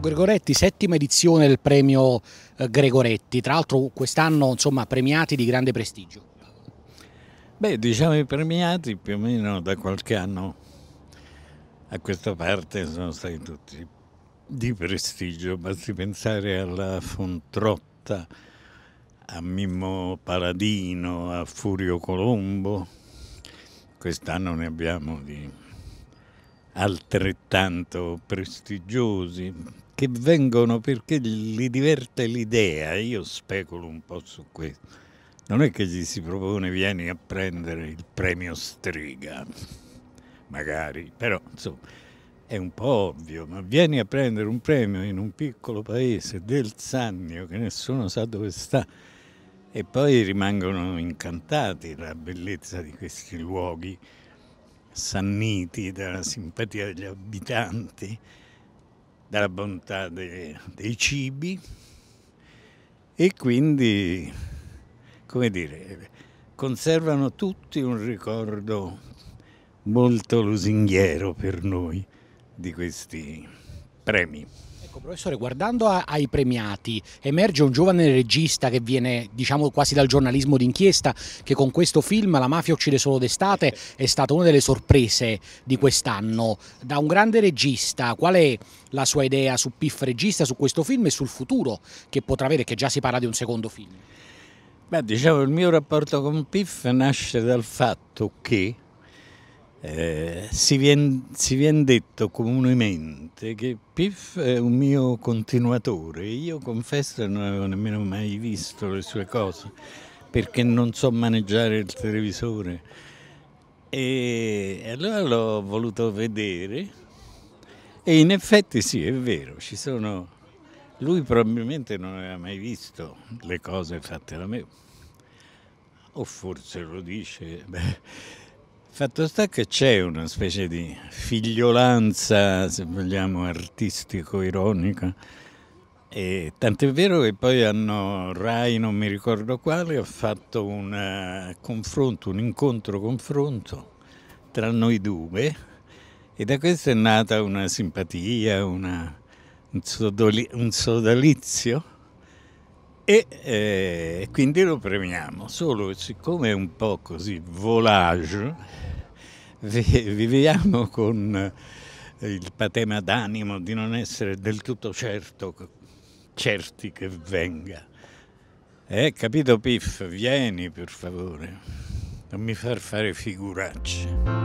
Gregoretti, settima edizione del premio eh, Gregoretti, tra l'altro quest'anno premiati di grande prestigio. Beh, diciamo i premiati più o meno da qualche anno a questa parte sono stati tutti di prestigio, basti pensare alla Fontrotta, a Mimmo Paladino, a Furio Colombo, quest'anno ne abbiamo di altrettanto prestigiosi, che vengono perché li diverte l'idea, io speculo un po' su questo, non è che gli si propone vieni a prendere il premio Striga, magari, però insomma è un po' ovvio, ma vieni a prendere un premio in un piccolo paese del Sannio che nessuno sa dove sta e poi rimangono incantati dalla bellezza di questi luoghi sanniti, dalla simpatia degli abitanti dalla bontà dei, dei cibi e quindi, come dire, conservano tutti un ricordo molto lusinghiero per noi di questi premi. Ecco, professore, guardando a, ai premiati, emerge un giovane regista che viene, diciamo, quasi dal giornalismo d'inchiesta, che con questo film, La mafia uccide solo d'estate, è stata una delle sorprese di quest'anno. Da un grande regista, qual è la sua idea su Piff regista, su questo film e sul futuro che potrà avere, che già si parla di un secondo film? Beh, diciamo, il mio rapporto con Piff nasce dal fatto che eh, si viene vien detto comunemente che Piff è un mio continuatore, io confesso che non avevo nemmeno mai visto le sue cose perché non so maneggiare il televisore e allora l'ho voluto vedere e in effetti sì è vero, ci sono... lui probabilmente non aveva mai visto le cose fatte da me o forse lo dice... Beh Fatto sta che c'è una specie di figliolanza, se vogliamo, artistico-ironica. E tant'è vero che poi hanno, Rai, non mi ricordo quale, ha fatto un eh, confronto, un incontro-confronto tra noi due e da questo è nata una simpatia, una, un, sodoli, un sodalizio e eh, quindi lo premiamo. Solo siccome è un po' così volage, viviamo con eh, il patema d'animo di non essere del tutto certo, certi che venga. Eh, capito Piff, vieni per favore, non mi far fare figuracce.